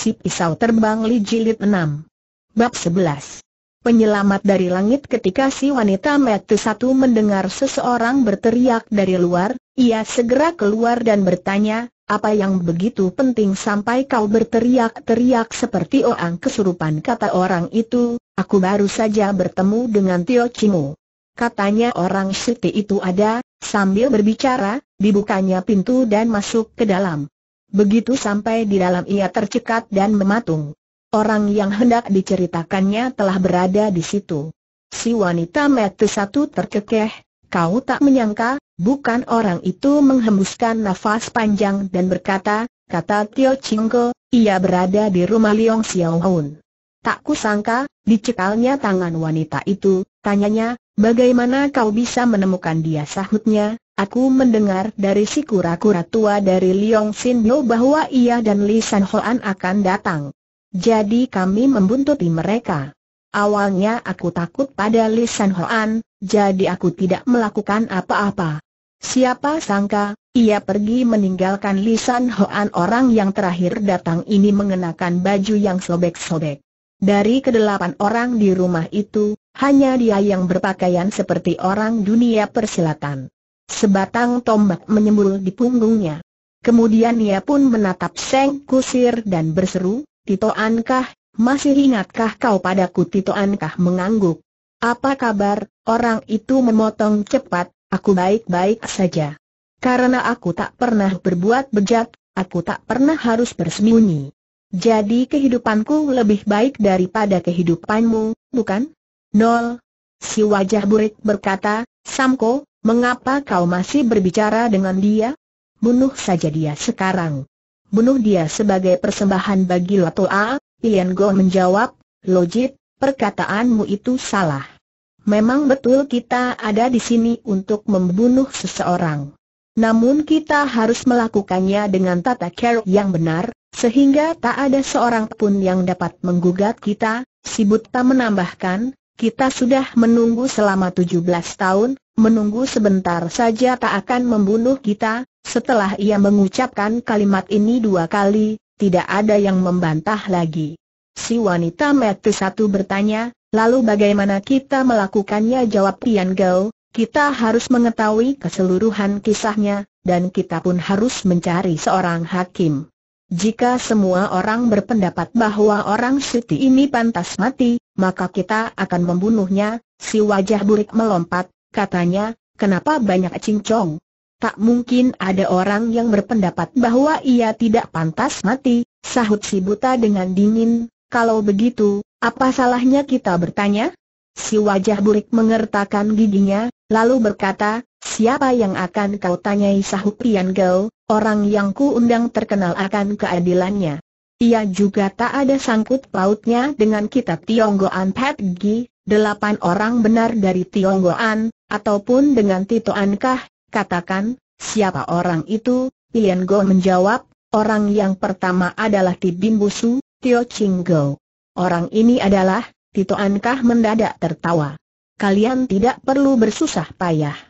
Si Pisau Terbang Li Jilid 6 Bab 11 Penyelamat dari langit ketika si wanita metu satu mendengar seseorang berteriak dari luar, ia segera keluar dan bertanya, apa yang begitu penting sampai kau berteriak-teriak seperti orang kesurupan kata orang itu, aku baru saja bertemu dengan Tio Chimu. Katanya orang Siti itu ada, sambil berbicara, dibukanya pintu dan masuk ke dalam. Begitu sampai di dalam ia tercekat dan mematung. Orang yang hendak diceritakannya telah berada di situ. Si wanita mati satu terkekeh, kau tak menyangka, bukan orang itu menghembuskan nafas panjang dan berkata, kata Tio Chingko, ia berada di rumah Liong Xiaohun. Tak kusangka, dicekalnya tangan wanita itu, tanyanya, bagaimana kau bisa menemukan dia sahutnya, Aku mendengar dari si kura-kura tua dari Liong Sin bahwa ia dan Li San Hoan akan datang. Jadi kami membuntuti mereka. Awalnya aku takut pada Li San Hoan, jadi aku tidak melakukan apa-apa. Siapa sangka, ia pergi meninggalkan Li San Hoan orang yang terakhir datang ini mengenakan baju yang sobek-sobek. Dari kedelapan orang di rumah itu, hanya dia yang berpakaian seperti orang dunia persilatan. Sebatang tombak menyembul di punggungnya. Kemudian ia pun menatap Seng Kusir dan berseru, Tito Ankah, masih ingatkah kau padaku Tito Ankah mengangguk? Apa kabar, orang itu memotong cepat, aku baik-baik saja. Karena aku tak pernah berbuat bejat, aku tak pernah harus bersembunyi. Jadi kehidupanku lebih baik daripada kehidupanmu, bukan? Nol. Si wajah burik berkata, Samko, Mengapa kau masih berbicara dengan dia? Bunuh saja dia sekarang. Bunuh dia sebagai persembahan bagi Latoa, Ilian Go menjawab, Lojit, perkataanmu itu salah. Memang betul kita ada di sini untuk membunuh seseorang. Namun kita harus melakukannya dengan tata cara yang benar, sehingga tak ada seorang pun yang dapat menggugat kita, Si Buta menambahkan, kita sudah menunggu selama 17 tahun, menunggu sebentar saja tak akan membunuh kita. Setelah ia mengucapkan kalimat ini dua kali, tidak ada yang membantah lagi. Si wanita mati satu bertanya, lalu bagaimana kita melakukannya jawab Tian Gao, kita harus mengetahui keseluruhan kisahnya, dan kita pun harus mencari seorang hakim. Jika semua orang berpendapat bahwa orang suci ini pantas mati, maka kita akan membunuhnya, si wajah burik melompat, katanya, kenapa banyak cincong? Tak mungkin ada orang yang berpendapat bahwa ia tidak pantas mati, sahut si buta dengan dingin, kalau begitu, apa salahnya kita bertanya? Si wajah burik mengertakkan giginya, lalu berkata, Siapa yang akan kau tanyai sahut Tian Gao, orang yang ku undang terkenal akan keadilannya. Ia juga tak ada sangkut pautnya dengan kitab Tionggoan Pat Gi, delapan orang benar dari Tionggoan, ataupun dengan Tito Ankah, katakan, siapa orang itu? Tian Gao menjawab, orang yang pertama adalah Ti Bin Busu, Tio Ching Gao. Orang ini adalah, Tito Ankah mendadak tertawa. Kalian tidak perlu bersusah payah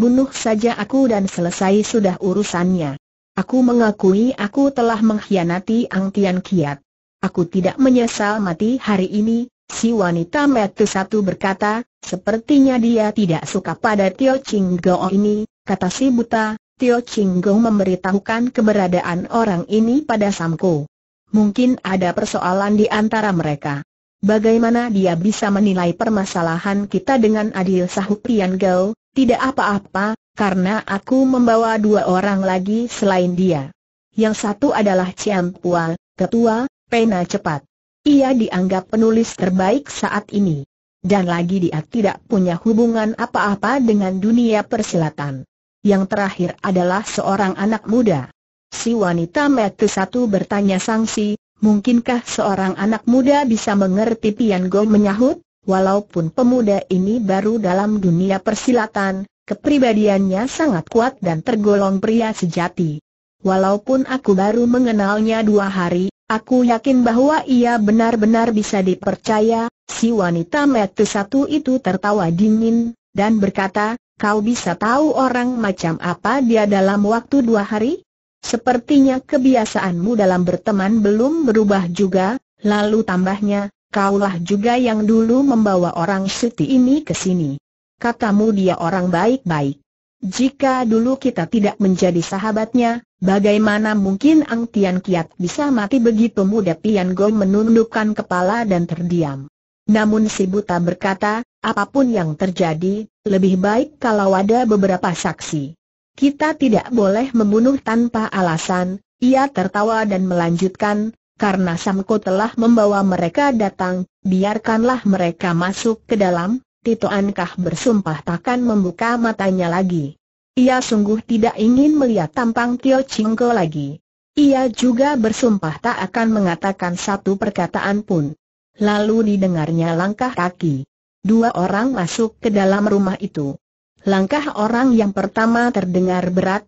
bunuh saja aku dan selesai sudah urusannya. Aku mengakui aku telah mengkhianati Ang Tian Kiat. Aku tidak menyesal mati hari ini, si wanita metu satu berkata, sepertinya dia tidak suka pada Tio Ching Go ini, kata si buta, Tio Ching Go memberitahukan keberadaan orang ini pada Samko. Mungkin ada persoalan di antara mereka. Bagaimana dia bisa menilai permasalahan kita dengan adil sahup Tian Gao, tidak apa-apa, karena aku membawa dua orang lagi selain dia. Yang satu adalah Ciam Pua, ketua, pena cepat. Ia dianggap penulis terbaik saat ini. Dan lagi dia tidak punya hubungan apa-apa dengan dunia persilatan. Yang terakhir adalah seorang anak muda. Si wanita metu satu bertanya sangsi, mungkinkah seorang anak muda bisa mengerti Pian Go menyahut? Walaupun pemuda ini baru dalam dunia persilatan, kepribadiannya sangat kuat dan tergolong pria sejati. Walaupun aku baru mengenalnya dua hari, aku yakin bahwa ia benar-benar bisa dipercaya, si wanita metu satu itu tertawa dingin, dan berkata, kau bisa tahu orang macam apa dia dalam waktu dua hari? Sepertinya kebiasaanmu dalam berteman belum berubah juga, lalu tambahnya, kaulah juga yang dulu membawa orang suci ini ke sini. Katamu dia orang baik-baik. Jika dulu kita tidak menjadi sahabatnya, bagaimana mungkin Ang Tian Kiat bisa mati begitu mudah? Pian Go menundukkan kepala dan terdiam. Namun si buta berkata, apapun yang terjadi, lebih baik kalau ada beberapa saksi. Kita tidak boleh membunuh tanpa alasan, ia tertawa dan melanjutkan, karena Samko telah membawa mereka datang, biarkanlah mereka masuk ke dalam, Tito Ankah bersumpah takkan membuka matanya lagi. Ia sungguh tidak ingin melihat tampang Tio Chingko lagi. Ia juga bersumpah tak akan mengatakan satu perkataan pun. Lalu didengarnya langkah kaki. Dua orang masuk ke dalam rumah itu. Langkah orang yang pertama terdengar berat,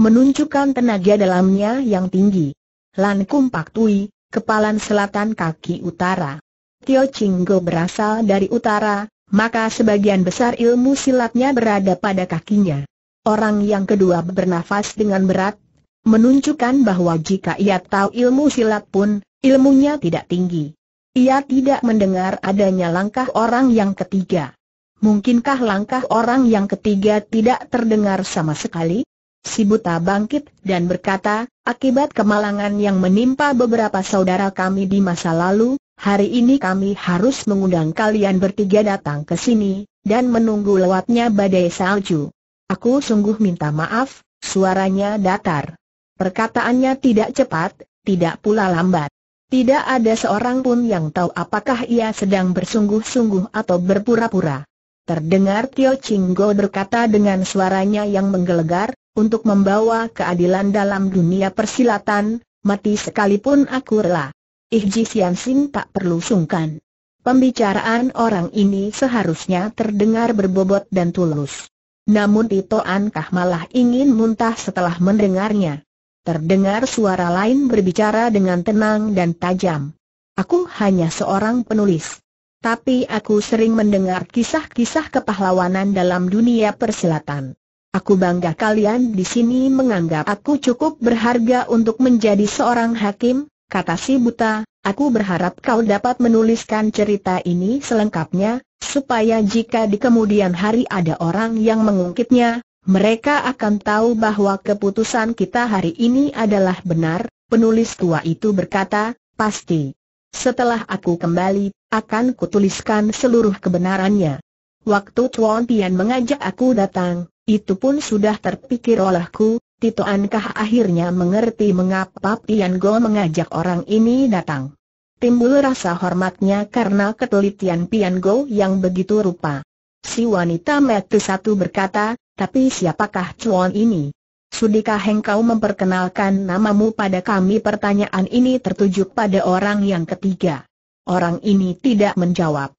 menunjukkan tenaga dalamnya yang tinggi. Lan Kumpak Tui, kepalan selatan kaki utara. Tio Chinggo berasal dari utara, maka sebagian besar ilmu silatnya berada pada kakinya. Orang yang kedua bernafas dengan berat, menunjukkan bahwa jika ia tahu ilmu silat pun, ilmunya tidak tinggi. Ia tidak mendengar adanya langkah orang yang ketiga. Mungkinkah langkah orang yang ketiga tidak terdengar sama sekali? Si buta bangkit dan berkata, akibat kemalangan yang menimpa beberapa saudara kami di masa lalu, hari ini kami harus mengundang kalian bertiga datang ke sini, dan menunggu lewatnya badai salju. Aku sungguh minta maaf, suaranya datar. Perkataannya tidak cepat, tidak pula lambat. Tidak ada seorang pun yang tahu apakah ia sedang bersungguh-sungguh atau berpura-pura. Terdengar Tio Chinggo berkata dengan suaranya yang menggelegar, untuk membawa keadilan dalam dunia persilatan, mati sekalipun aku rela. Ji Sian Sing tak perlu sungkan. Pembicaraan orang ini seharusnya terdengar berbobot dan tulus. Namun Tito Ankah malah ingin muntah setelah mendengarnya. Terdengar suara lain berbicara dengan tenang dan tajam. Aku hanya seorang penulis. Tapi aku sering mendengar kisah-kisah kepahlawanan dalam dunia persilatan. Aku bangga kalian di sini menganggap aku cukup berharga untuk menjadi seorang hakim, kata si buta. Aku berharap kau dapat menuliskan cerita ini selengkapnya, supaya jika di kemudian hari ada orang yang mengungkitnya, mereka akan tahu bahwa keputusan kita hari ini adalah benar. Penulis tua itu berkata, pasti. Setelah aku kembali, akan kutuliskan seluruh kebenarannya. Waktu Chuan Tian mengajak aku datang, itu pun sudah terpikir olehku, Tito Ankah akhirnya mengerti mengapa Tian Go mengajak orang ini datang. Timbul rasa hormatnya karena ketelitian Tian Go yang begitu rupa. Si wanita metu satu berkata, tapi siapakah cuan ini? Sudikah engkau memperkenalkan namamu pada kami pertanyaan ini tertuju pada orang yang ketiga. Orang ini tidak menjawab.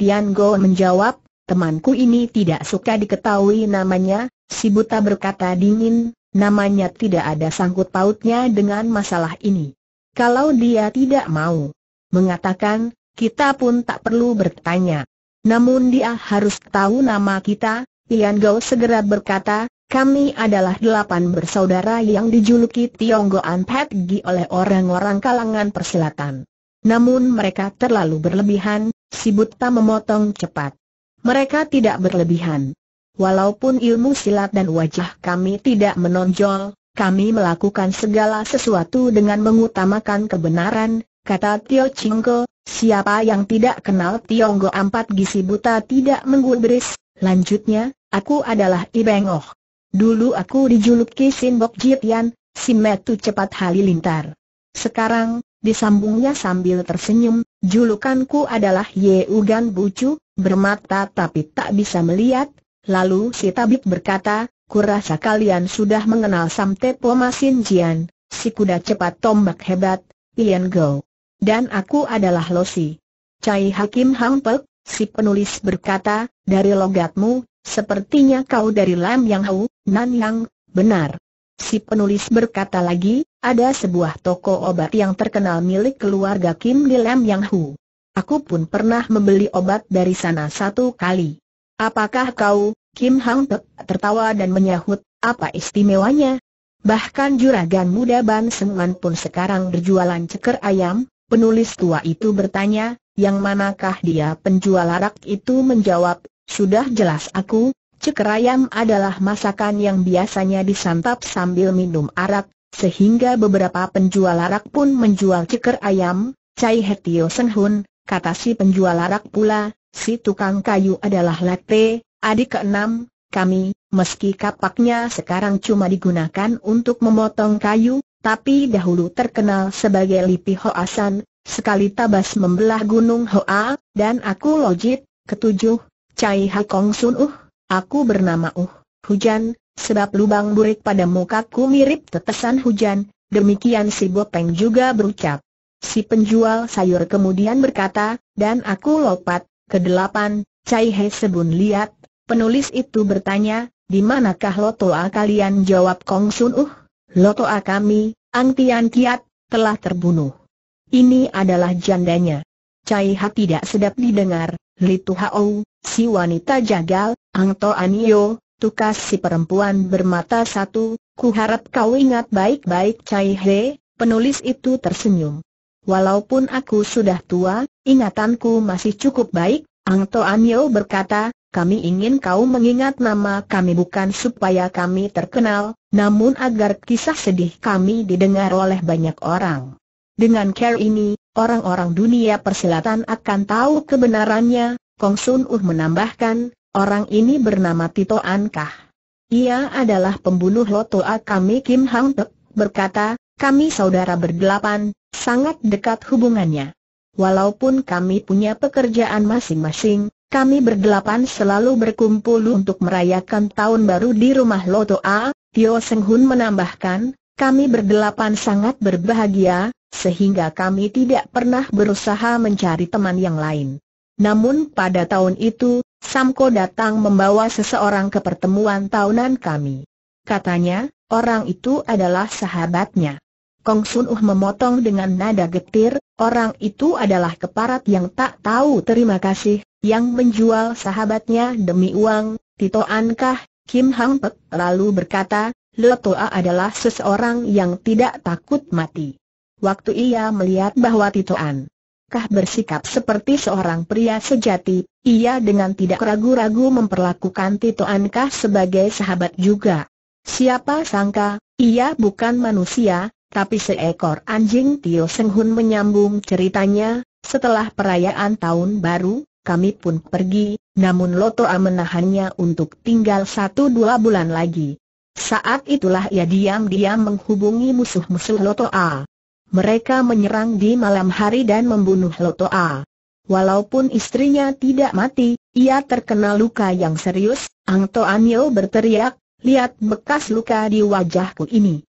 Tian Go menjawab, temanku ini tidak suka diketahui namanya, si buta berkata dingin, namanya tidak ada sangkut pautnya dengan masalah ini. Kalau dia tidak mau mengatakan, kita pun tak perlu bertanya. Namun dia harus tahu nama kita, Tian Gao segera berkata, kami adalah delapan bersaudara yang dijuluki Tionggoan Pat Gi oleh orang-orang kalangan persilatan. Namun mereka terlalu berlebihan, si buta memotong cepat. Mereka tidak berlebihan. Walaupun ilmu silat dan wajah kami tidak menonjol, kami melakukan segala sesuatu dengan mengutamakan kebenaran, kata Tio Chingko, siapa yang tidak kenal Tionggo Empat Gisi Buta tidak menggubris, lanjutnya, aku adalah Ibeng Oh. Dulu aku dijuluki Sin Bok Jitian, si metu cepat halilintar. Sekarang, disambungnya sambil tersenyum, julukanku adalah Ye Ugan Bucu, bermata tapi tak bisa melihat, lalu si tabib berkata, kurasa kalian sudah mengenal sampai Masin Jian, si kuda cepat tombak hebat, Ian Go. Dan aku adalah Losi. Cai Hakim Hang Pek, si penulis berkata, dari logatmu, sepertinya kau dari Lam Yang Hau, Nan Yang, benar. Si penulis berkata lagi, ada sebuah toko obat yang terkenal milik keluarga Kim di Lam Yang Hu. Aku pun pernah membeli obat dari sana satu kali. Apakah kau, Kim Hang tertawa dan menyahut, apa istimewanya? Bahkan juragan muda Ban Sengan pun sekarang berjualan ceker ayam, penulis tua itu bertanya, yang manakah dia penjual arak itu menjawab, sudah jelas aku, ceker ayam adalah masakan yang biasanya disantap sambil minum arak, sehingga beberapa penjual arak pun menjual ceker ayam, Cai Hetio Senhun, kata si penjual larak pula, si tukang kayu adalah Lete, adik keenam, kami, meski kapaknya sekarang cuma digunakan untuk memotong kayu, tapi dahulu terkenal sebagai Lipi Hoasan, sekali tabas membelah gunung Hoa, dan aku lojit, ketujuh, Cai Hakong Sun Uh, aku bernama Uh, hujan, sebab lubang burik pada mukaku mirip tetesan hujan, demikian si Bopeng juga berucap. Si penjual sayur kemudian berkata, dan aku lopat, ke delapan, Cai He Sebun lihat, penulis itu bertanya, di manakah lotoa kalian jawab Kong Sun Uh? Lotoa kami, Ang Tian Kiat, telah terbunuh. Ini adalah jandanya. Cai Ha tidak sedap didengar, Li Tu Hao, si wanita jagal, Ang To Anio, tukas si perempuan bermata satu, ku harap kau ingat baik-baik Cai He, penulis itu tersenyum. Walaupun aku sudah tua, ingatanku masih cukup baik, Ang Toan berkata, kami ingin kau mengingat nama kami bukan supaya kami terkenal, namun agar kisah sedih kami didengar oleh banyak orang. Dengan care ini, orang-orang dunia persilatan akan tahu kebenarannya, Kong Sun Uh menambahkan, orang ini bernama Tito An Ia adalah pembunuh Lotoa kami Kim Hang Tek, berkata, kami saudara berdelapan, Sangat dekat hubungannya. Walaupun kami punya pekerjaan masing-masing, kami berdelapan selalu berkumpul untuk merayakan tahun baru di rumah Loto A, Tio Seng Hun menambahkan, kami berdelapan sangat berbahagia, sehingga kami tidak pernah berusaha mencari teman yang lain. Namun pada tahun itu, Samko datang membawa seseorang ke pertemuan tahunan kami. Katanya, orang itu adalah sahabatnya. Kong Sun Uh memotong dengan nada getir, orang itu adalah keparat yang tak tahu terima kasih, yang menjual sahabatnya demi uang, Tito Ankah, Kim Hang Pek lalu berkata, Le Toa adalah seseorang yang tidak takut mati. Waktu ia melihat bahwa Tito An Kah bersikap seperti seorang pria sejati, ia dengan tidak ragu-ragu memperlakukan Tito Ankah sebagai sahabat juga. Siapa sangka, ia bukan manusia, tapi seekor anjing Tio Seng Hun menyambung ceritanya, setelah perayaan tahun baru, kami pun pergi, namun Lotoa menahannya untuk tinggal satu dua bulan lagi. Saat itulah ia diam-diam menghubungi musuh-musuh Loto A. Mereka menyerang di malam hari dan membunuh Loto A. Walaupun istrinya tidak mati, ia terkena luka yang serius, Ang Toanyo berteriak, lihat bekas luka di wajahku ini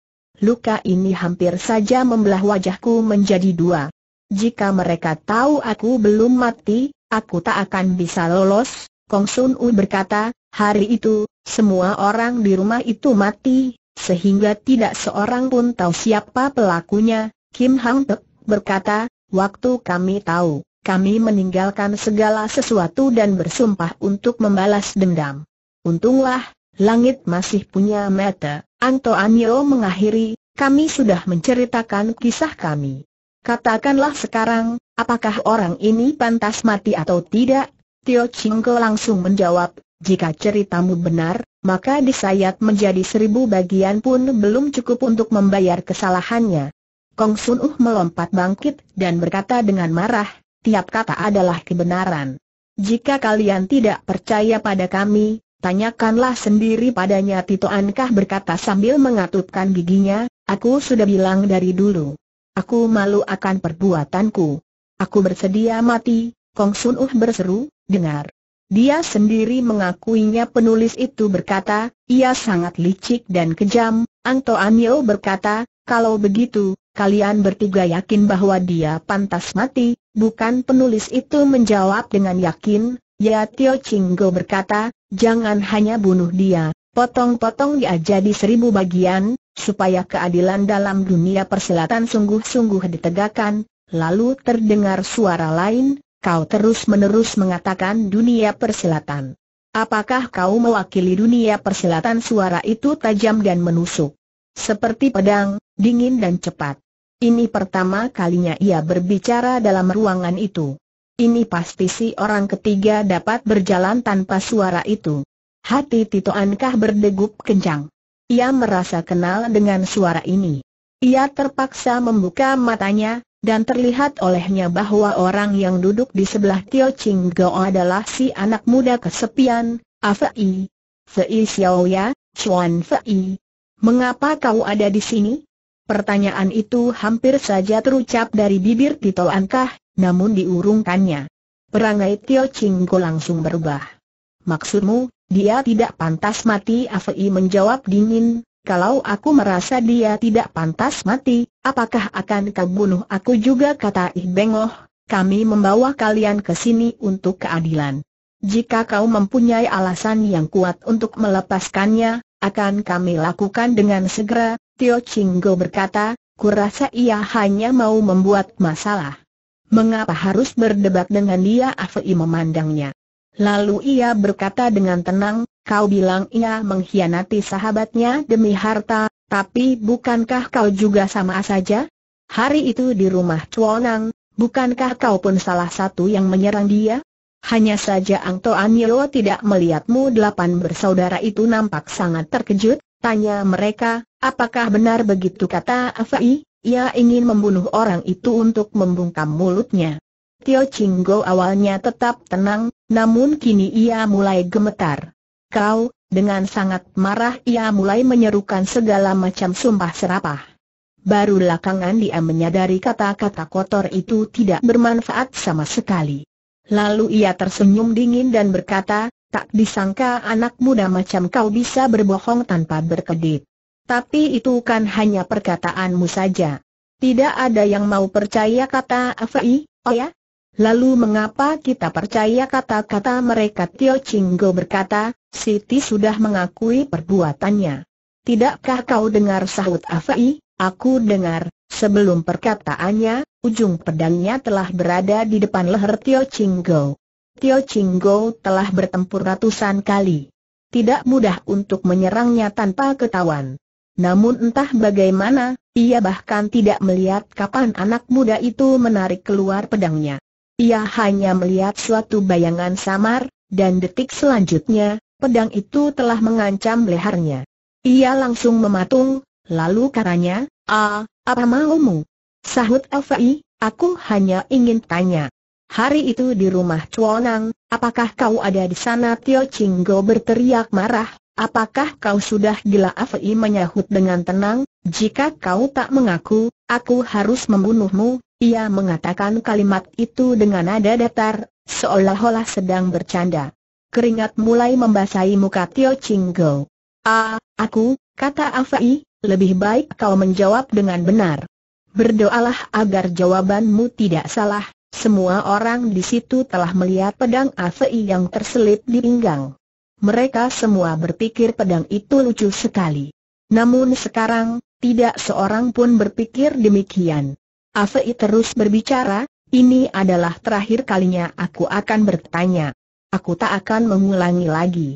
luka ini hampir saja membelah wajahku menjadi dua. Jika mereka tahu aku belum mati, aku tak akan bisa lolos, Kong Sun U berkata, hari itu, semua orang di rumah itu mati, sehingga tidak seorang pun tahu siapa pelakunya, Kim Hang Tek berkata, waktu kami tahu, kami meninggalkan segala sesuatu dan bersumpah untuk membalas dendam. Untunglah, langit masih punya mata, Anyo mengakhiri, kami sudah menceritakan kisah kami. Katakanlah sekarang, apakah orang ini pantas mati atau tidak? Tio Chinggo langsung menjawab, jika ceritamu benar, maka disayat menjadi seribu bagian pun belum cukup untuk membayar kesalahannya. Kong Sun Uh melompat bangkit dan berkata dengan marah, tiap kata adalah kebenaran. Jika kalian tidak percaya pada kami, Tanyakanlah sendiri padanya Tito Ankah berkata sambil mengatupkan giginya, aku sudah bilang dari dulu. Aku malu akan perbuatanku. Aku bersedia mati, Kong Sun Uh berseru, dengar. Dia sendiri mengakuinya penulis itu berkata, ia sangat licik dan kejam, Ang Anio berkata, kalau begitu, kalian bertiga yakin bahwa dia pantas mati, bukan penulis itu menjawab dengan yakin, Ya Tio Chinggo berkata, jangan hanya bunuh dia, potong-potong dia jadi seribu bagian, supaya keadilan dalam dunia perselatan sungguh-sungguh ditegakkan, lalu terdengar suara lain, kau terus-menerus mengatakan dunia perselatan. Apakah kau mewakili dunia perselatan? suara itu tajam dan menusuk? Seperti pedang, dingin dan cepat. Ini pertama kalinya ia berbicara dalam ruangan itu. Ini pasti si orang ketiga dapat berjalan tanpa suara itu. Hati Tito Ankah berdegup kencang. Ia merasa kenal dengan suara ini. Ia terpaksa membuka matanya, dan terlihat olehnya bahwa orang yang duduk di sebelah Tio Ching Go adalah si anak muda kesepian, Afei. Fei Xiaoya, Chuan Fei. Mengapa kau ada di sini? Pertanyaan itu hampir saja terucap dari bibir Tito Ankah, namun diurungkannya. Perangai Tio Go langsung berubah. Maksudmu, dia tidak pantas mati Afei menjawab dingin, kalau aku merasa dia tidak pantas mati, apakah akan kau bunuh aku juga kata Ih Bengoh, kami membawa kalian ke sini untuk keadilan. Jika kau mempunyai alasan yang kuat untuk melepaskannya, akan kami lakukan dengan segera, Tio Chinggo berkata, kurasa ia hanya mau membuat masalah. Mengapa harus berdebat dengan dia? Afei memandangnya. Lalu ia berkata dengan tenang, kau bilang ia mengkhianati sahabatnya demi harta, tapi bukankah kau juga sama saja? Hari itu di rumah Chuanang, bukankah kau pun salah satu yang menyerang dia? Hanya saja Ang Yeo tidak melihatmu delapan bersaudara itu nampak sangat terkejut, tanya mereka, apakah benar begitu kata Afai? Ia ingin membunuh orang itu untuk membungkam mulutnya. Tio Chinggo awalnya tetap tenang, namun kini ia mulai gemetar. Kau, dengan sangat marah ia mulai menyerukan segala macam sumpah serapah. Baru belakangan dia menyadari kata-kata kotor itu tidak bermanfaat sama sekali. Lalu ia tersenyum dingin dan berkata, tak disangka anak muda macam kau bisa berbohong tanpa berkedip. Tapi itu kan hanya perkataanmu saja. Tidak ada yang mau percaya kata Afai, oh ya? Lalu mengapa kita percaya kata-kata mereka Tio Chinggo berkata, Siti sudah mengakui perbuatannya. Tidakkah kau dengar sahut Afai? Aku dengar, sebelum perkataannya, ujung pedangnya telah berada di depan leher Tio Chinggo. Tio Chinggo telah bertempur ratusan kali. Tidak mudah untuk menyerangnya tanpa ketahuan. Namun entah bagaimana, ia bahkan tidak melihat kapan anak muda itu menarik keluar pedangnya. Ia hanya melihat suatu bayangan samar, dan detik selanjutnya, pedang itu telah mengancam lehernya. Ia langsung mematung, lalu karanya, Ah, apa maumu? Sahut Elfai, aku hanya ingin tanya. Hari itu di rumah Chuanang, apakah kau ada di sana Tio Chinggo berteriak marah, Apakah kau sudah gila Afi menyahut dengan tenang, jika kau tak mengaku, aku harus membunuhmu, ia mengatakan kalimat itu dengan nada datar, seolah-olah sedang bercanda. Keringat mulai membasahi muka Tio Chinggo. Ah, aku, kata Afi, lebih baik kau menjawab dengan benar. Berdoalah agar jawabanmu tidak salah, semua orang di situ telah melihat pedang Afi yang terselip di pinggang. Mereka semua berpikir pedang itu lucu sekali. Namun sekarang, tidak seorang pun berpikir demikian. Afei terus berbicara, ini adalah terakhir kalinya aku akan bertanya. Aku tak akan mengulangi lagi.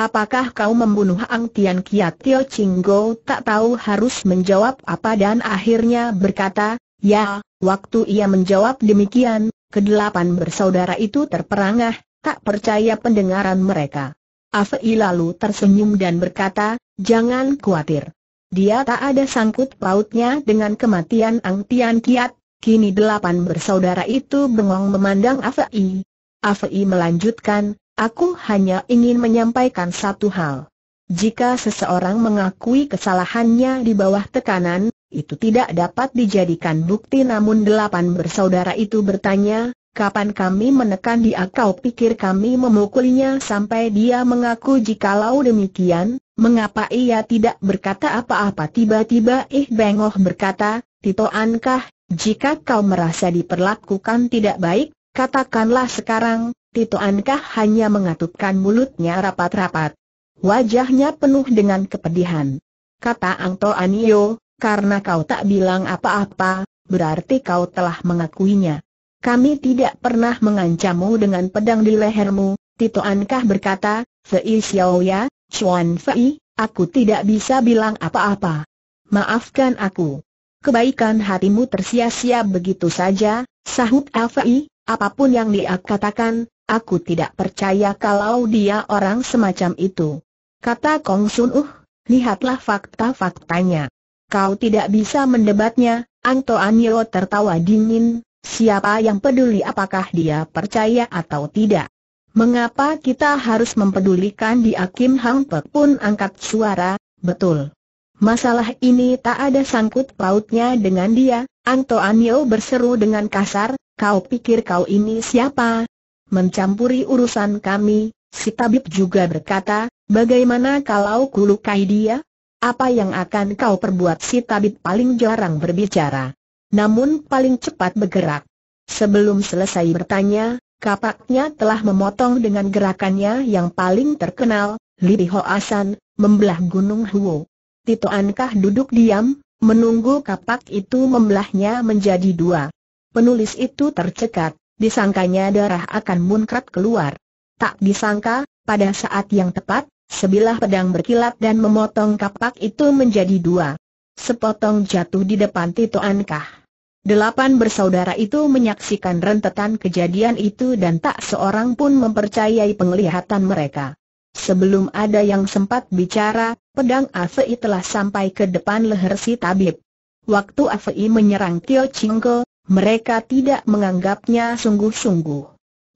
Apakah kau membunuh Ang Tian Kiat Tio Chinggo tak tahu harus menjawab apa dan akhirnya berkata, ya, waktu ia menjawab demikian, kedelapan bersaudara itu terperangah, tak percaya pendengaran mereka. Afei lalu tersenyum dan berkata, jangan khawatir. Dia tak ada sangkut pautnya dengan kematian Ang Tian Kiat, kini delapan bersaudara itu bengong memandang Afei. Afei melanjutkan, aku hanya ingin menyampaikan satu hal. Jika seseorang mengakui kesalahannya di bawah tekanan, itu tidak dapat dijadikan bukti namun delapan bersaudara itu bertanya, Kapan kami menekan dia kau pikir kami memukulnya sampai dia mengaku jikalau demikian, mengapa ia tidak berkata apa-apa tiba-tiba Ih Bengoh berkata, Tito Ankah, jika kau merasa diperlakukan tidak baik, katakanlah sekarang, Tito Ankah hanya mengatupkan mulutnya rapat-rapat. Wajahnya penuh dengan kepedihan. Kata Angto Anio, karena kau tak bilang apa-apa, berarti kau telah mengakuinya. Kami tidak pernah mengancammu dengan pedang di lehermu, Tito Ankah berkata, Fei Xiaoya, Chuan Fei, aku tidak bisa bilang apa-apa. Maafkan aku. Kebaikan hatimu tersia-sia begitu saja, sahut Fei, apapun yang dia katakan, aku tidak percaya kalau dia orang semacam itu. Kata Kong Sun Uh, lihatlah fakta-faktanya. Kau tidak bisa mendebatnya, Ang Yeo tertawa dingin, Siapa yang peduli apakah dia percaya atau tidak? Mengapa kita harus mempedulikan dia Kim Hang Pek pun angkat suara, betul. Masalah ini tak ada sangkut pautnya dengan dia, Anto Anio berseru dengan kasar, kau pikir kau ini siapa? Mencampuri urusan kami, si tabib juga berkata, bagaimana kalau kulukai dia? Apa yang akan kau perbuat si tabib paling jarang berbicara namun paling cepat bergerak. Sebelum selesai bertanya, kapaknya telah memotong dengan gerakannya yang paling terkenal, Lidi Hoasan, membelah Gunung Huo. Tito Ankah duduk diam, menunggu kapak itu membelahnya menjadi dua. Penulis itu tercekat, disangkanya darah akan munkrat keluar. Tak disangka, pada saat yang tepat, sebilah pedang berkilat dan memotong kapak itu menjadi dua. Sepotong jatuh di depan Tito Ankah. Delapan bersaudara itu menyaksikan rentetan kejadian itu dan tak seorang pun mempercayai penglihatan mereka. Sebelum ada yang sempat bicara, pedang Afei telah sampai ke depan leher si tabib. Waktu Afei menyerang Tio Chingko, mereka tidak menganggapnya sungguh-sungguh.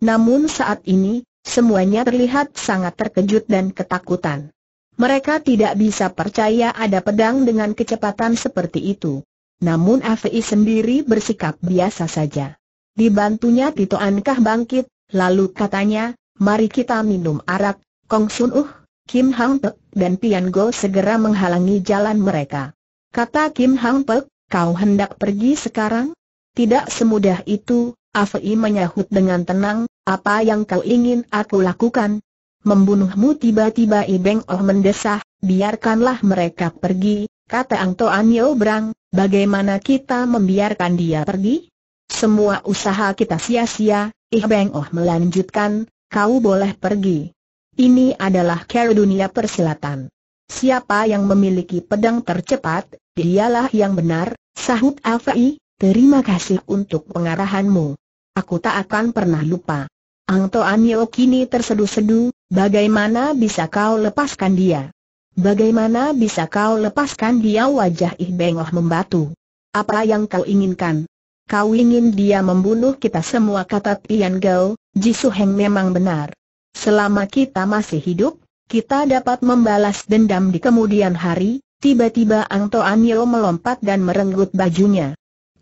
Namun saat ini, semuanya terlihat sangat terkejut dan ketakutan. Mereka tidak bisa percaya ada pedang dengan kecepatan seperti itu namun AVI sendiri bersikap biasa saja. Dibantunya Tito Ankah bangkit, lalu katanya, mari kita minum arak, Kong Sun Uh, Kim Hang Pek, dan Pian Go segera menghalangi jalan mereka. Kata Kim Hang Pek, kau hendak pergi sekarang? Tidak semudah itu, Avi menyahut dengan tenang, apa yang kau ingin aku lakukan? Membunuhmu tiba-tiba Ibeng Oh mendesah, biarkanlah mereka pergi, kata Ang Toan Yeo Brang, Bagaimana kita membiarkan dia pergi? Semua usaha kita sia-sia, Ih Beng Oh melanjutkan, kau boleh pergi. Ini adalah kera dunia persilatan. Siapa yang memiliki pedang tercepat, dialah yang benar, sahut Afai, terima kasih untuk pengarahanmu. Aku tak akan pernah lupa. Ang Toanyo kini terseduh sedu bagaimana bisa kau lepaskan dia? Bagaimana bisa kau lepaskan dia wajah Ih Bengoh membatu? Apa yang kau inginkan? Kau ingin dia membunuh kita semua kata Tian Gao, Jisu Heng memang benar. Selama kita masih hidup, kita dapat membalas dendam di kemudian hari, tiba-tiba Ang Yeo melompat dan merenggut bajunya.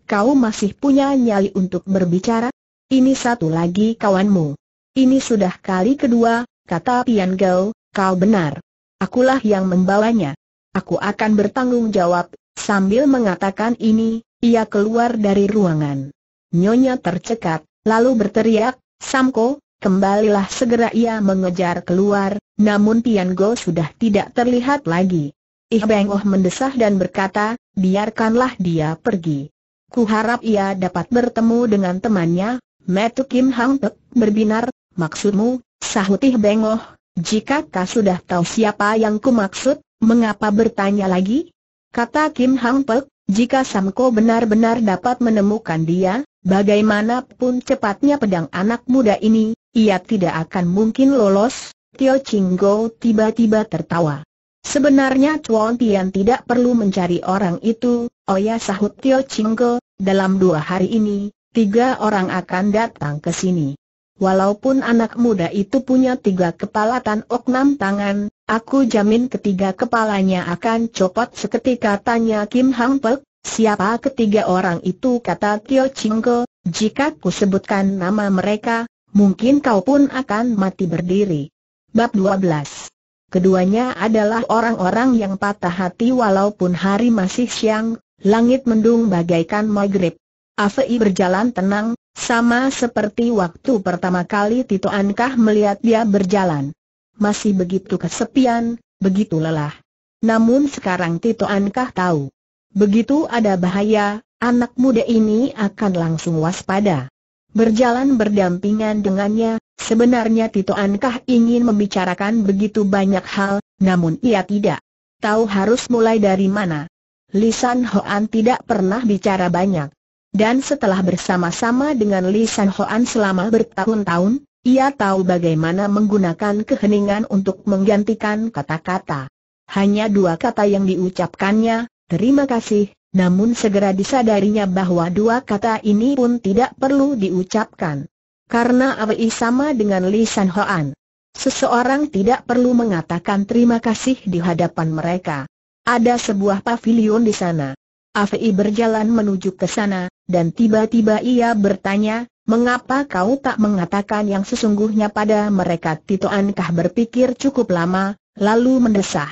Kau masih punya nyali untuk berbicara? Ini satu lagi kawanmu. Ini sudah kali kedua, kata Tian Gao, kau benar. Akulah yang membawanya. Aku akan bertanggung jawab, sambil mengatakan ini, ia keluar dari ruangan. Nyonya tercekat, lalu berteriak, Samko, kembalilah segera ia mengejar keluar, namun Tian sudah tidak terlihat lagi. Ih Bengoh mendesah dan berkata, biarkanlah dia pergi. Kuharap ia dapat bertemu dengan temannya, Metu Kim Hang Pek, berbinar, maksudmu, sahut Ih Bengoh. Jika kau sudah tahu siapa yang ku maksud, mengapa bertanya lagi? Kata Kim Hang Pek, jika Samko benar-benar dapat menemukan dia, bagaimanapun cepatnya pedang anak muda ini, ia tidak akan mungkin lolos. Tio Chinggo tiba-tiba tertawa. Sebenarnya Chuan Tian tidak perlu mencari orang itu, oh ya sahut Tio Chinggo, dalam dua hari ini, tiga orang akan datang ke sini. Walaupun anak muda itu punya tiga kepala Tan Ok enam tangan, aku jamin ketiga kepalanya akan copot seketika tanya Kim Hang Pek, siapa ketiga orang itu kata Tio Chingko, jika ku sebutkan nama mereka, mungkin kau pun akan mati berdiri. Bab 12 Keduanya adalah orang-orang yang patah hati walaupun hari masih siang, langit mendung bagaikan maghrib. Afei berjalan tenang, sama seperti waktu pertama kali Tito Ankah melihat dia berjalan. Masih begitu kesepian, begitu lelah. Namun sekarang Tito Ankah tahu. Begitu ada bahaya, anak muda ini akan langsung waspada. Berjalan berdampingan dengannya, sebenarnya Tito Ankah ingin membicarakan begitu banyak hal, namun ia tidak tahu harus mulai dari mana. Lisan Hoan tidak pernah bicara banyak dan setelah bersama-sama dengan Li San Hoan selama bertahun-tahun, ia tahu bagaimana menggunakan keheningan untuk menggantikan kata-kata. Hanya dua kata yang diucapkannya, terima kasih, namun segera disadarinya bahwa dua kata ini pun tidak perlu diucapkan. Karena Awei sama dengan Li San Hoan. Seseorang tidak perlu mengatakan terima kasih di hadapan mereka. Ada sebuah pavilion di sana. Afi berjalan menuju ke sana, dan tiba-tiba ia bertanya, mengapa kau tak mengatakan yang sesungguhnya pada mereka? Tito Ankah berpikir cukup lama, lalu mendesah.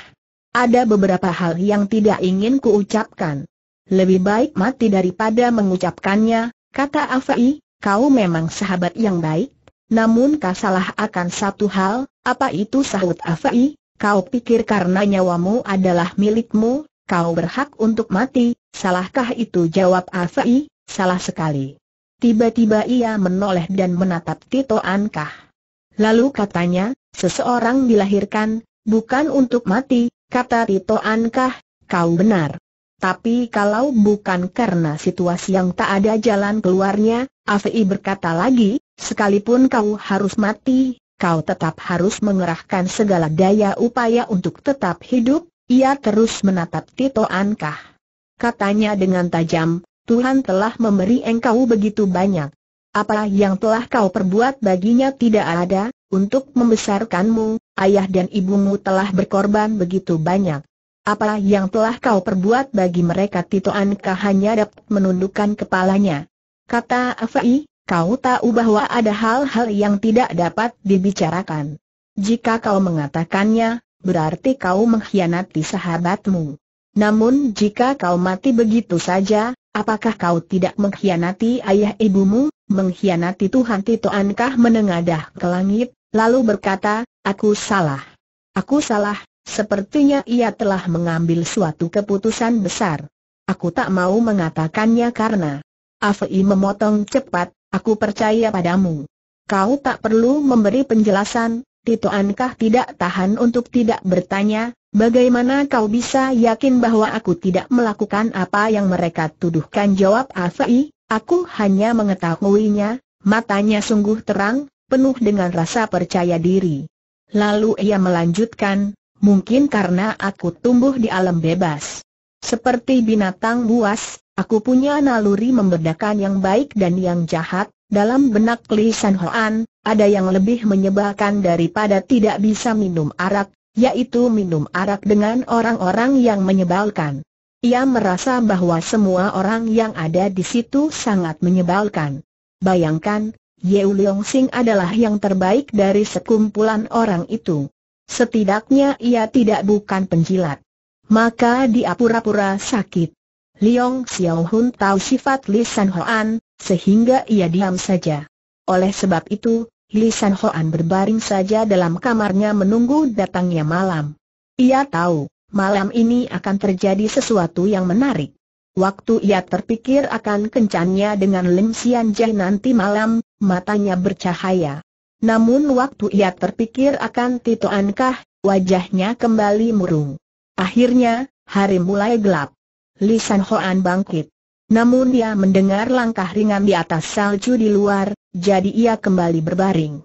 Ada beberapa hal yang tidak ingin kuucapkan. Lebih baik mati daripada mengucapkannya, kata Afi. kau memang sahabat yang baik. Namun kau salah akan satu hal, apa itu sahut Afi? kau pikir karena nyawamu adalah milikmu, kau berhak untuk mati, salahkah itu jawab Afai, salah sekali. Tiba-tiba ia menoleh dan menatap Tito Ankah. Lalu katanya, seseorang dilahirkan, bukan untuk mati, kata Tito Ankah, kau benar. Tapi kalau bukan karena situasi yang tak ada jalan keluarnya, Afi berkata lagi, sekalipun kau harus mati, kau tetap harus mengerahkan segala daya upaya untuk tetap hidup, ia terus menatap Tito Ankah. Katanya dengan tajam, Tuhan telah memberi engkau begitu banyak. Apa yang telah kau perbuat baginya tidak ada, untuk membesarkanmu, ayah dan ibumu telah berkorban begitu banyak. Apa yang telah kau perbuat bagi mereka Tito Ankah hanya dapat menundukkan kepalanya. Kata Afai, kau tahu bahwa ada hal-hal yang tidak dapat dibicarakan. Jika kau mengatakannya, berarti kau mengkhianati sahabatmu. Namun jika kau mati begitu saja, apakah kau tidak mengkhianati ayah ibumu, mengkhianati Tuhan Titoankah menengadah ke langit, lalu berkata, aku salah. Aku salah, sepertinya ia telah mengambil suatu keputusan besar. Aku tak mau mengatakannya karena Afei memotong cepat, aku percaya padamu. Kau tak perlu memberi penjelasan, Tito Ankah tidak tahan untuk tidak bertanya, bagaimana kau bisa yakin bahwa aku tidak melakukan apa yang mereka tuduhkan jawab Afai, aku hanya mengetahuinya, matanya sungguh terang, penuh dengan rasa percaya diri. Lalu ia melanjutkan, mungkin karena aku tumbuh di alam bebas. Seperti binatang buas, aku punya naluri membedakan yang baik dan yang jahat, dalam benak Li San ada yang lebih menyebalkan daripada tidak bisa minum arak, yaitu minum arak dengan orang-orang yang menyebalkan. Ia merasa bahwa semua orang yang ada di situ sangat menyebalkan. Bayangkan, Yeu Leong Sing adalah yang terbaik dari sekumpulan orang itu. Setidaknya ia tidak bukan penjilat. Maka dia pura-pura sakit. Leong Xiao Hun tahu sifat Li San Hoan, sehingga ia diam saja. Oleh sebab itu, Li San Hoan berbaring saja dalam kamarnya menunggu datangnya malam. Ia tahu, malam ini akan terjadi sesuatu yang menarik. Waktu ia terpikir akan kencannya dengan Lim Sian Jai nanti malam, matanya bercahaya. Namun waktu ia terpikir akan Tito Ankah, wajahnya kembali murung. Akhirnya, hari mulai gelap. Li San Hoan bangkit. Namun dia mendengar langkah ringan di atas salju di luar, jadi ia kembali berbaring.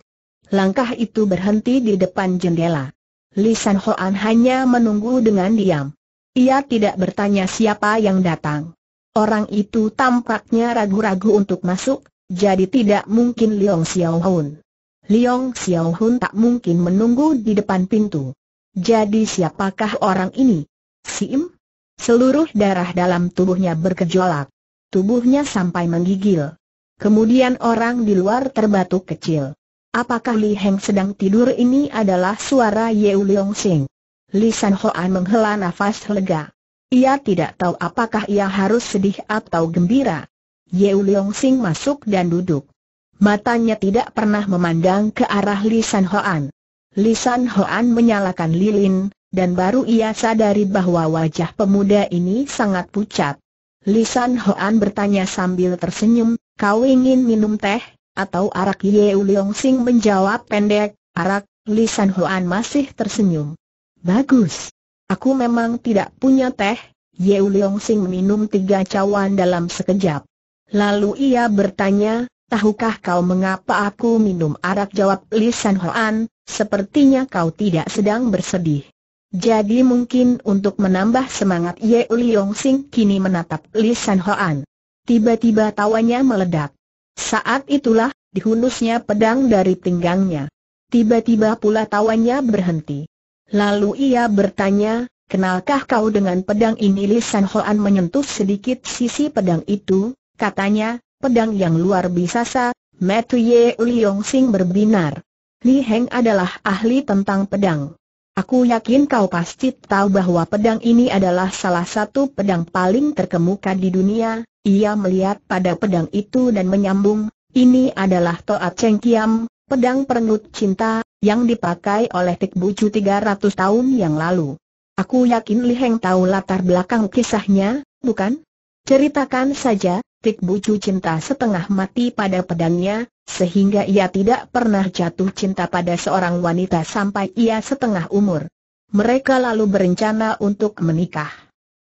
Langkah itu berhenti di depan jendela. Lisan Hoan hanya menunggu dengan diam. Ia tidak bertanya siapa yang datang. Orang itu tampaknya ragu-ragu untuk masuk, jadi tidak mungkin Liong Xiaohun. Liong Xiaohun tak mungkin menunggu di depan pintu. Jadi siapakah orang ini? Sim? Seluruh darah dalam tubuhnya berkejolak. Tubuhnya sampai menggigil. Kemudian orang di luar terbatuk kecil. Apakah Li Heng sedang tidur ini adalah suara Yeu Leong Sing? Li San Hoan menghela nafas lega. Ia tidak tahu apakah ia harus sedih atau gembira. Yeu Leong Sing masuk dan duduk. Matanya tidak pernah memandang ke arah Li San Hoan. Li San Hoan menyalakan lilin, dan baru ia sadari bahwa wajah pemuda ini sangat pucat. Li San Hoan bertanya sambil tersenyum, Kau ingin minum teh, atau arak Yeu Leong Sing menjawab pendek, arak, Li San Huan masih tersenyum. Bagus. Aku memang tidak punya teh, Yeu Leong Sing minum tiga cawan dalam sekejap. Lalu ia bertanya, tahukah kau mengapa aku minum arak jawab Li San Huan, sepertinya kau tidak sedang bersedih. Jadi mungkin untuk menambah semangat Ye Yong Sing kini menatap Li San Hoan. Tiba-tiba tawanya meledak. Saat itulah, dihunusnya pedang dari pinggangnya. Tiba-tiba pula tawanya berhenti. Lalu ia bertanya, kenalkah kau dengan pedang ini? Li San Hoan menyentuh sedikit sisi pedang itu, katanya, pedang yang luar biasa, Metu Ye Liong Sing berbinar. Li Heng adalah ahli tentang pedang. Aku yakin kau pasti tahu bahwa pedang ini adalah salah satu pedang paling terkemuka di dunia, ia melihat pada pedang itu dan menyambung, ini adalah toa Cheng Kiam, pedang perengut cinta, yang dipakai oleh Tik Bucu 300 tahun yang lalu. Aku yakin Li Heng tahu latar belakang kisahnya, bukan? Ceritakan saja, Tik Bucu cinta setengah mati pada pedangnya, sehingga ia tidak pernah jatuh cinta pada seorang wanita sampai ia setengah umur. Mereka lalu berencana untuk menikah.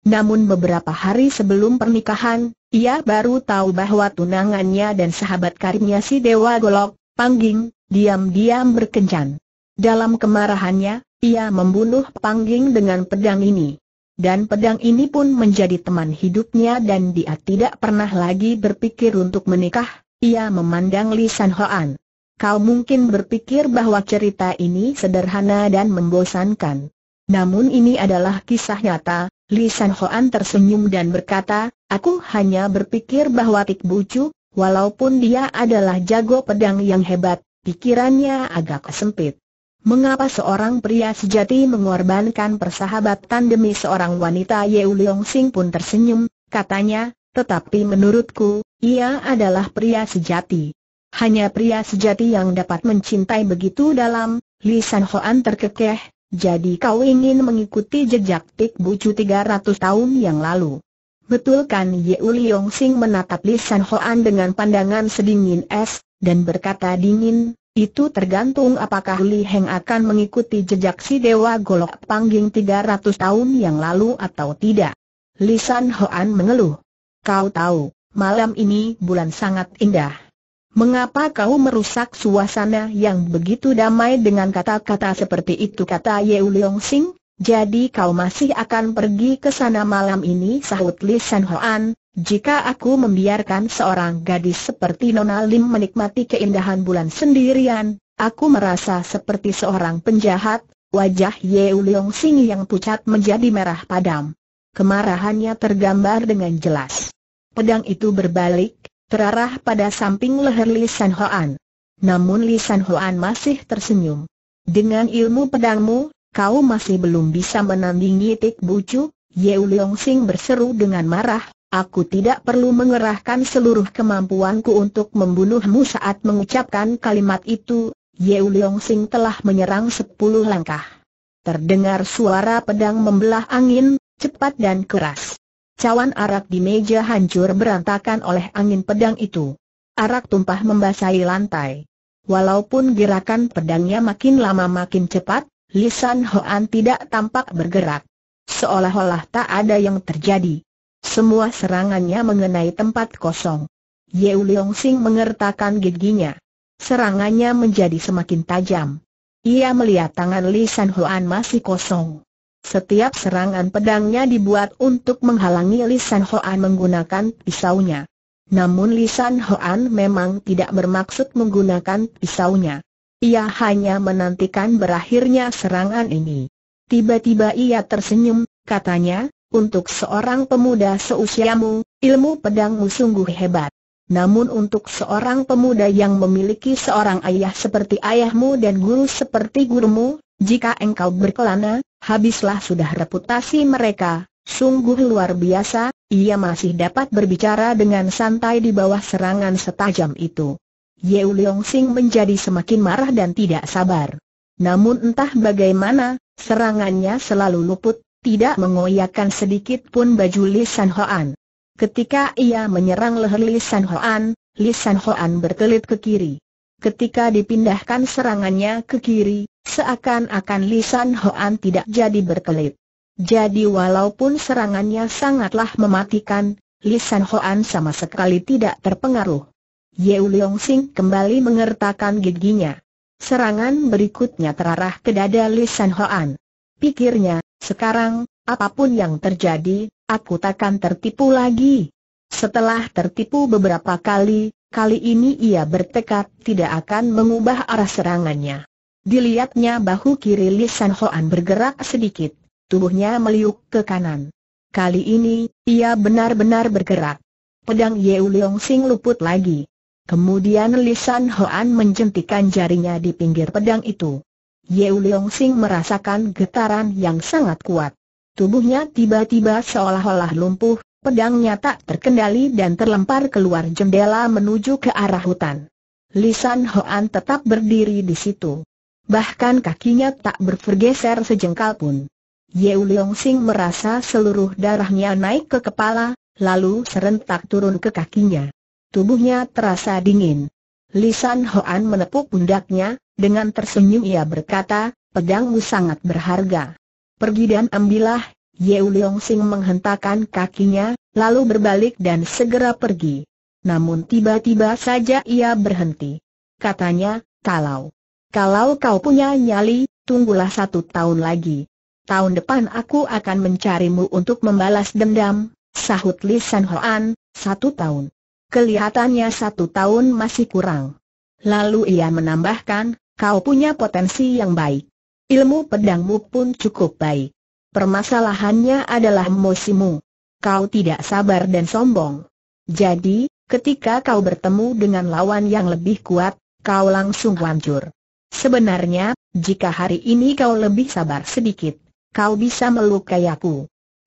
Namun beberapa hari sebelum pernikahan, ia baru tahu bahwa tunangannya dan sahabat karibnya si Dewa Golok, Pangging, diam-diam berkencan. Dalam kemarahannya, ia membunuh Pangging dengan pedang ini. Dan pedang ini pun menjadi teman hidupnya dan dia tidak pernah lagi berpikir untuk menikah, ia memandang Li San Hoan. Kau mungkin berpikir bahwa cerita ini sederhana dan membosankan. Namun ini adalah kisah nyata, Li San Hoan tersenyum dan berkata, Aku hanya berpikir bahwa Tik Bucu, walaupun dia adalah jago pedang yang hebat, pikirannya agak sempit. Mengapa seorang pria sejati mengorbankan persahabatan demi seorang wanita Yeu Leong Sing pun tersenyum, katanya, tetapi menurutku, ia adalah pria sejati. Hanya pria sejati yang dapat mencintai begitu dalam, Li San Hoan terkekeh, jadi kau ingin mengikuti jejak Tik Bucu 300 tahun yang lalu. Betul kan Ye Liong Sing menatap Lisan Hoan dengan pandangan sedingin es, dan berkata dingin, itu tergantung apakah Li Heng akan mengikuti jejak si Dewa Golok Pangging 300 tahun yang lalu atau tidak. Lisan Hoan mengeluh. Kau tahu, malam ini bulan sangat indah. Mengapa kau merusak suasana yang begitu damai dengan kata-kata seperti itu kata Ye Liong Sing? Jadi kau masih akan pergi ke sana malam ini sahut Li San Hoan, jika aku membiarkan seorang gadis seperti Nona Lim menikmati keindahan bulan sendirian, aku merasa seperti seorang penjahat, wajah Ye Uliong Sing yang pucat menjadi merah padam. Kemarahannya tergambar dengan jelas. Pedang itu berbalik, terarah pada samping leher Li San Hoan. Namun Li San Hoan masih tersenyum. Dengan ilmu pedangmu, kau masih belum bisa menandingi Tik Bucu, Yeu Leong Sing berseru dengan marah, aku tidak perlu mengerahkan seluruh kemampuanku untuk membunuhmu saat mengucapkan kalimat itu, Yeu Leong Sing telah menyerang sepuluh langkah. Terdengar suara pedang membelah angin, cepat dan keras. Cawan arak di meja hancur berantakan oleh angin pedang itu. Arak tumpah membasahi lantai. Walaupun gerakan pedangnya makin lama makin cepat, Lisan Hoan tidak tampak bergerak. Seolah-olah tak ada yang terjadi. Semua serangannya mengenai tempat kosong. Yeu Leong Sing mengertakkan giginya. Serangannya menjadi semakin tajam. Ia melihat tangan Lisan Huan masih kosong. Setiap serangan pedangnya dibuat untuk menghalangi Lisan Huan menggunakan pisaunya. Namun Lisan Huan memang tidak bermaksud menggunakan pisaunya. Ia hanya menantikan berakhirnya serangan ini. Tiba-tiba ia tersenyum, katanya, untuk seorang pemuda seusiamu, ilmu pedangmu sungguh hebat. Namun untuk seorang pemuda yang memiliki seorang ayah seperti ayahmu dan guru seperti gurumu, jika engkau berkelana, habislah sudah reputasi mereka. Sungguh luar biasa, ia masih dapat berbicara dengan santai di bawah serangan setajam itu. Yeu Leong Sing menjadi semakin marah dan tidak sabar. Namun entah bagaimana, serangannya selalu luput, tidak mengoyakkan sedikit pun baju Li San Hoan. Ketika ia menyerang leher Li San Hoan, Li San Hoan berkelit ke kiri. Ketika dipindahkan serangannya ke kiri, seakan-akan Li San Hoan tidak jadi berkelit. Jadi walaupun serangannya sangatlah mematikan, Li San Hoan sama sekali tidak terpengaruh. Yeu Leong Sing kembali mengertakkan giginya. Serangan berikutnya terarah ke dada Li San Hoan. Pikirnya, sekarang, apapun yang terjadi, aku takkan tertipu lagi. Setelah tertipu beberapa kali, kali ini ia bertekad tidak akan mengubah arah serangannya. Dilihatnya bahu kiri Li San Hoan bergerak sedikit, tubuhnya meliuk ke kanan. Kali ini, ia benar-benar bergerak. Pedang Yeu Leong Sing luput lagi. Kemudian Lisan Hoan menjentikan jarinya di pinggir pedang itu. Yeu Leong Sing merasakan getaran yang sangat kuat. Tubuhnya tiba-tiba seolah-olah lumpuh, pedangnya tak terkendali dan terlempar keluar jendela menuju ke arah hutan. Lisan Hoan tetap berdiri di situ. Bahkan kakinya tak bergeser sejengkal pun. Yeu Leong Sing merasa seluruh darahnya naik ke kepala, lalu serentak turun ke kakinya. Tubuhnya terasa dingin. Lisan Hoan menepuk pundaknya, dengan tersenyum ia berkata, pedangmu sangat berharga. Pergi dan ambillah, Yeu Leong Sing menghentakkan kakinya, lalu berbalik dan segera pergi. Namun tiba-tiba saja ia berhenti. Katanya, kalau, kalau kau punya nyali, tunggulah satu tahun lagi. Tahun depan aku akan mencarimu untuk membalas dendam, sahut Lisan Hoan, satu tahun. Kelihatannya satu tahun masih kurang. Lalu ia menambahkan, kau punya potensi yang baik. Ilmu pedangmu pun cukup baik. Permasalahannya adalah emosimu. Kau tidak sabar dan sombong. Jadi, ketika kau bertemu dengan lawan yang lebih kuat, kau langsung hancur. Sebenarnya, jika hari ini kau lebih sabar sedikit, kau bisa melukai aku.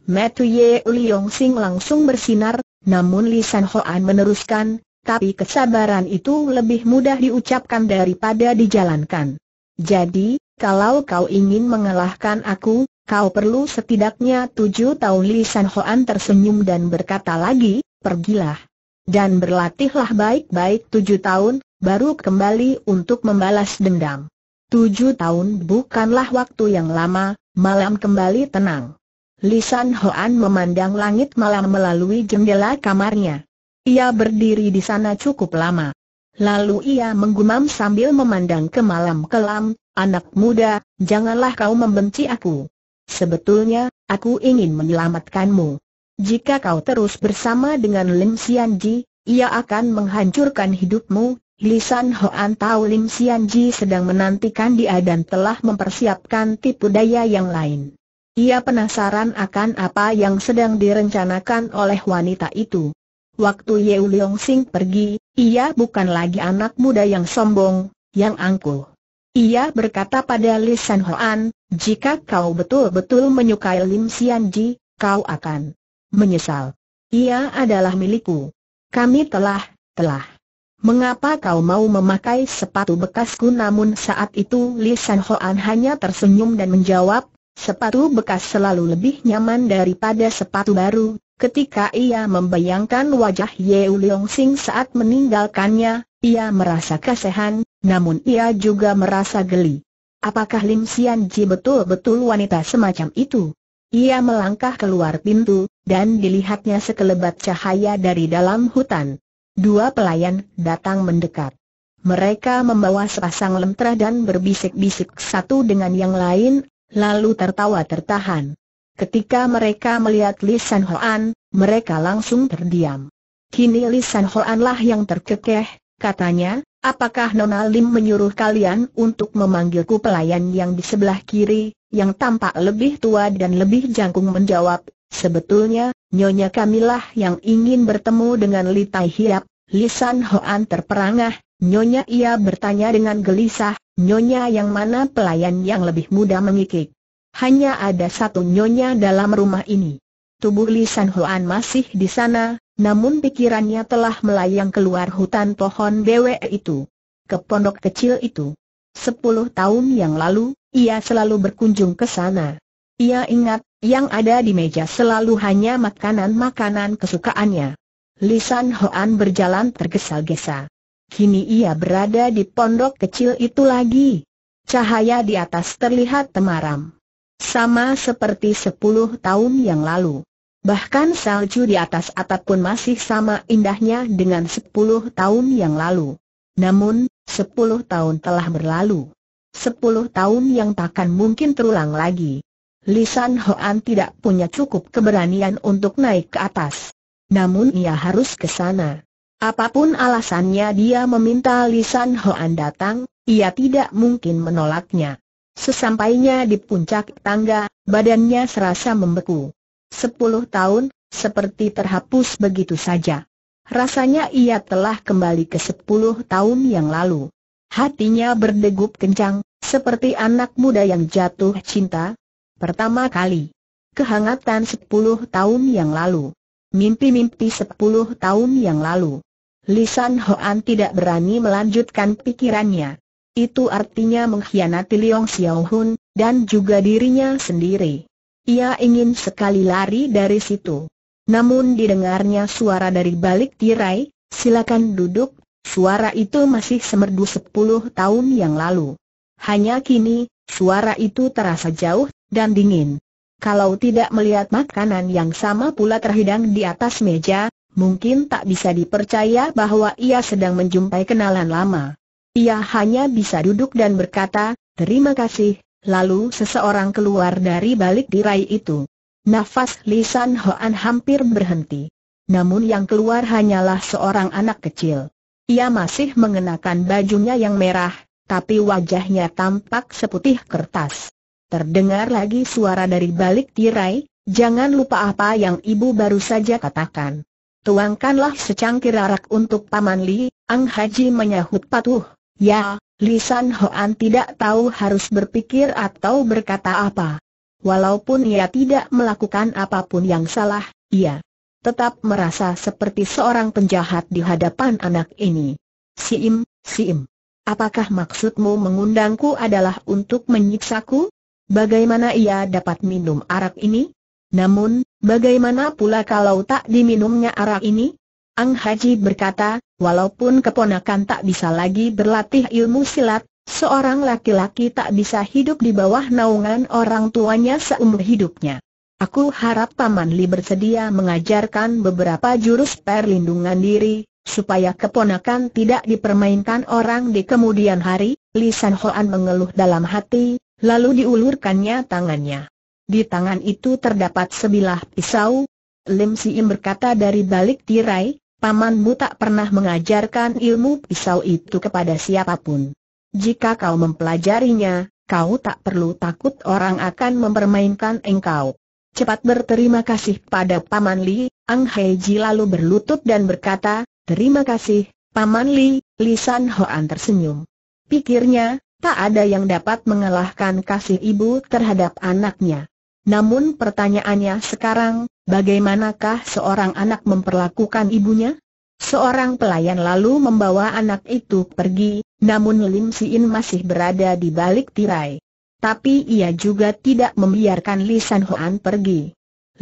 Matthew Ye Liong Sing langsung bersinar, namun Li San Hoan meneruskan, tapi kesabaran itu lebih mudah diucapkan daripada dijalankan. Jadi, kalau kau ingin mengalahkan aku, kau perlu setidaknya tujuh tahun Li San Hoan tersenyum dan berkata lagi, pergilah. Dan berlatihlah baik-baik tujuh tahun, baru kembali untuk membalas dendam. Tujuh tahun bukanlah waktu yang lama, malam kembali tenang. Lisan Hoan memandang langit malam melalui jendela kamarnya. Ia berdiri di sana cukup lama. Lalu ia menggumam sambil memandang ke malam kelam, anak muda, janganlah kau membenci aku. Sebetulnya, aku ingin menyelamatkanmu. Jika kau terus bersama dengan Lim Ji, ia akan menghancurkan hidupmu Lisan Hoan tahu Lim Ji sedang menantikan dia dan telah mempersiapkan tipu daya yang lain. Ia penasaran akan apa yang sedang direncanakan oleh wanita itu. Waktu Yeu Leong Sing pergi, ia bukan lagi anak muda yang sombong, yang angkuh. Ia berkata pada Li San Hoan, jika kau betul-betul menyukai Lim Sian Ji, kau akan menyesal. Ia adalah milikku. Kami telah, telah. Mengapa kau mau memakai sepatu bekasku namun saat itu Li San Hoan hanya tersenyum dan menjawab, Sepatu bekas selalu lebih nyaman daripada sepatu baru. Ketika ia membayangkan wajah Ye Uliong Sing saat meninggalkannya, ia merasa kasihan, namun ia juga merasa geli. Apakah Lim Sian Ji betul-betul wanita semacam itu? Ia melangkah keluar pintu, dan dilihatnya sekelebat cahaya dari dalam hutan. Dua pelayan datang mendekat. Mereka membawa sepasang lemtra dan berbisik-bisik satu dengan yang lain, lalu tertawa tertahan. Ketika mereka melihat Lisan Hoan, mereka langsung terdiam. Kini Lisan San Hoan lah yang terkekeh, katanya, apakah Nona Lim menyuruh kalian untuk memanggilku pelayan yang di sebelah kiri, yang tampak lebih tua dan lebih jangkung menjawab, sebetulnya, Nyonya kamilah yang ingin bertemu dengan Li Tai Hiap, Li Hoan terperangah, Nyonya ia bertanya dengan gelisah, nyonya yang mana pelayan yang lebih muda mengikik. Hanya ada satu nyonya dalam rumah ini. Tubuh Lisan San Hoan masih di sana, namun pikirannya telah melayang keluar hutan pohon bewe itu. Ke pondok kecil itu. Sepuluh tahun yang lalu, ia selalu berkunjung ke sana. Ia ingat, yang ada di meja selalu hanya makanan-makanan kesukaannya. Lisan Huan berjalan tergesa-gesa. Kini ia berada di pondok kecil itu lagi. Cahaya di atas terlihat temaram. Sama seperti sepuluh tahun yang lalu. Bahkan salju di atas atap pun masih sama indahnya dengan sepuluh tahun yang lalu. Namun, sepuluh tahun telah berlalu. Sepuluh tahun yang takkan mungkin terulang lagi. Lisan Hoan tidak punya cukup keberanian untuk naik ke atas. Namun ia harus ke sana. Apapun alasannya dia meminta Lisan Hoan datang, ia tidak mungkin menolaknya. Sesampainya di puncak tangga, badannya serasa membeku. Sepuluh tahun, seperti terhapus begitu saja. Rasanya ia telah kembali ke sepuluh tahun yang lalu. Hatinya berdegup kencang, seperti anak muda yang jatuh cinta. Pertama kali, kehangatan sepuluh tahun yang lalu. Mimpi-mimpi sepuluh tahun yang lalu Lisan Hoan tidak berani melanjutkan pikirannya. Itu artinya mengkhianati Leong Xiao Hun, dan juga dirinya sendiri. Ia ingin sekali lari dari situ. Namun didengarnya suara dari balik tirai, silakan duduk, suara itu masih semerdu sepuluh tahun yang lalu. Hanya kini, suara itu terasa jauh dan dingin. Kalau tidak melihat makanan yang sama pula terhidang di atas meja, mungkin tak bisa dipercaya bahwa ia sedang menjumpai kenalan lama. Ia hanya bisa duduk dan berkata, terima kasih, lalu seseorang keluar dari balik tirai itu. Nafas Lisan Hoan hampir berhenti. Namun yang keluar hanyalah seorang anak kecil. Ia masih mengenakan bajunya yang merah, tapi wajahnya tampak seputih kertas. Terdengar lagi suara dari balik tirai, jangan lupa apa yang ibu baru saja katakan tuangkanlah secangkir arak untuk Paman Li, Ang Haji menyahut patuh, ya, Li San Hoan tidak tahu harus berpikir atau berkata apa. Walaupun ia tidak melakukan apapun yang salah, ia tetap merasa seperti seorang penjahat di hadapan anak ini. Siim, Siim, apakah maksudmu mengundangku adalah untuk menyiksaku? Bagaimana ia dapat minum arak ini? Namun, bagaimana pula kalau tak diminumnya arak ini? Ang Haji berkata, walaupun keponakan tak bisa lagi berlatih ilmu silat, seorang laki-laki tak bisa hidup di bawah naungan orang tuanya seumur hidupnya. Aku harap Paman Li bersedia mengajarkan beberapa jurus perlindungan diri, supaya keponakan tidak dipermainkan orang di kemudian hari, Li San Hoan mengeluh dalam hati, lalu diulurkannya tangannya. Di tangan itu terdapat sebilah pisau. Lim Siim berkata dari balik tirai, pamanmu tak pernah mengajarkan ilmu pisau itu kepada siapapun. Jika kau mempelajarinya, kau tak perlu takut orang akan mempermainkan engkau. Cepat berterima kasih pada Paman Li, Ang Heiji lalu berlutut dan berkata, Terima kasih, Paman Li, Li San Hoan tersenyum. Pikirnya, tak ada yang dapat mengalahkan kasih ibu terhadap anaknya. Namun pertanyaannya sekarang, bagaimanakah seorang anak memperlakukan ibunya? Seorang pelayan lalu membawa anak itu pergi, namun Lim Siin masih berada di balik tirai. Tapi ia juga tidak membiarkan Lisan Hoan pergi.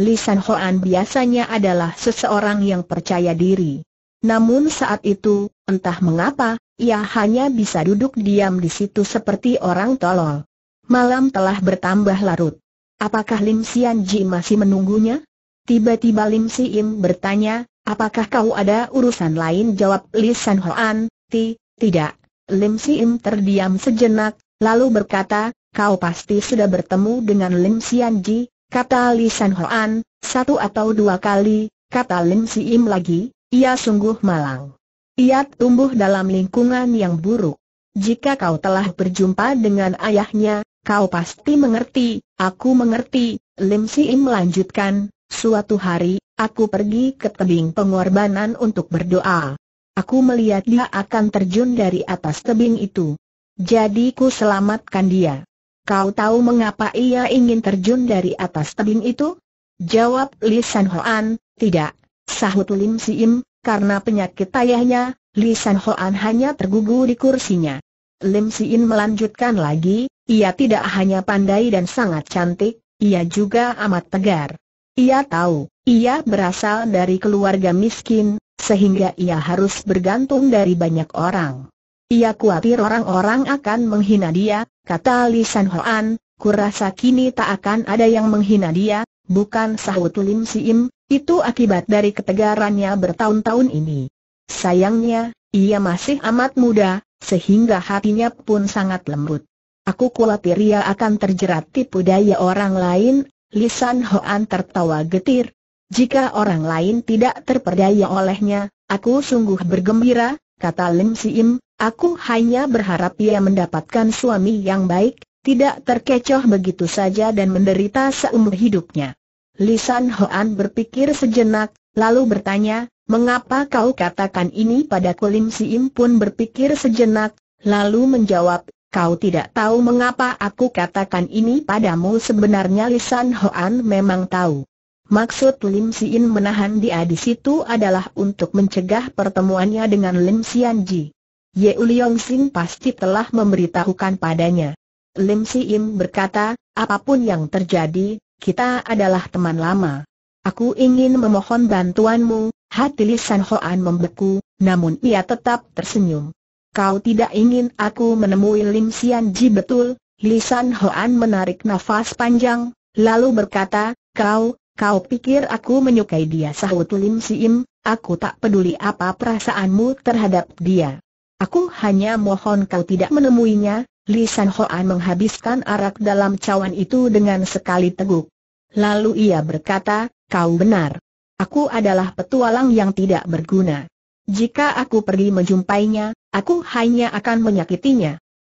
Lisan Hoan biasanya adalah seseorang yang percaya diri. Namun saat itu, entah mengapa, ia hanya bisa duduk diam di situ seperti orang tolol. Malam telah bertambah larut. Apakah Lim Sian Ji masih menunggunya? Tiba-tiba Lim Si Im bertanya, apakah kau ada urusan lain? Jawab Li San Hoan, ti, tidak. Lim Si Im terdiam sejenak, lalu berkata, kau pasti sudah bertemu dengan Lim Sian Ji, kata Li San Hoan, satu atau dua kali, kata Lim Si Im lagi, ia sungguh malang. Ia tumbuh dalam lingkungan yang buruk. Jika kau telah berjumpa dengan ayahnya, Kau pasti mengerti, aku mengerti, Lim Siim melanjutkan, suatu hari, aku pergi ke tebing pengorbanan untuk berdoa. Aku melihat dia akan terjun dari atas tebing itu. Jadi ku selamatkan dia. Kau tahu mengapa ia ingin terjun dari atas tebing itu? Jawab Li San Hoan, tidak, sahut Lim Siim, karena penyakit ayahnya, Li San Hoan hanya tergugu di kursinya. Lim Siim melanjutkan lagi, ia tidak hanya pandai dan sangat cantik, ia juga amat tegar. Ia tahu, ia berasal dari keluarga miskin, sehingga ia harus bergantung dari banyak orang. Ia khawatir orang-orang akan menghina dia, kata Li San Hoan, kurasa kini tak akan ada yang menghina dia, bukan sahut Lim Si Im, itu akibat dari ketegarannya bertahun-tahun ini. Sayangnya, ia masih amat muda, sehingga hatinya pun sangat lembut. Aku khawatir ia akan terjerat tipu daya orang lain, Lisan Hoan tertawa getir. Jika orang lain tidak terperdaya olehnya, aku sungguh bergembira, kata Lim Im, aku hanya berharap ia mendapatkan suami yang baik, tidak terkecoh begitu saja dan menderita seumur hidupnya. Lisan Hoan berpikir sejenak, lalu bertanya, mengapa kau katakan ini pada Lim Siim pun berpikir sejenak, lalu menjawab, Kau tidak tahu mengapa aku katakan ini padamu sebenarnya Lisan Hoan memang tahu. Maksud Lim Siin menahan dia di situ adalah untuk mencegah pertemuannya dengan Lim Sian Ji. Ye Uliong Sing pasti telah memberitahukan padanya. Lim Siin berkata, apapun yang terjadi, kita adalah teman lama. Aku ingin memohon bantuanmu, hati Lisan Hoan membeku, namun ia tetap tersenyum. Kau tidak ingin aku menemui Lim Sian Ji betul? Lisan Hoan menarik nafas panjang, lalu berkata, kau, kau pikir aku menyukai dia sahut Lim Siim, aku tak peduli apa perasaanmu terhadap dia. Aku hanya mohon kau tidak menemuinya, Lisan Hoan menghabiskan arak dalam cawan itu dengan sekali teguk. Lalu ia berkata, kau benar. Aku adalah petualang yang tidak berguna. Jika aku pergi menjumpainya, aku hanya akan menyakitinya.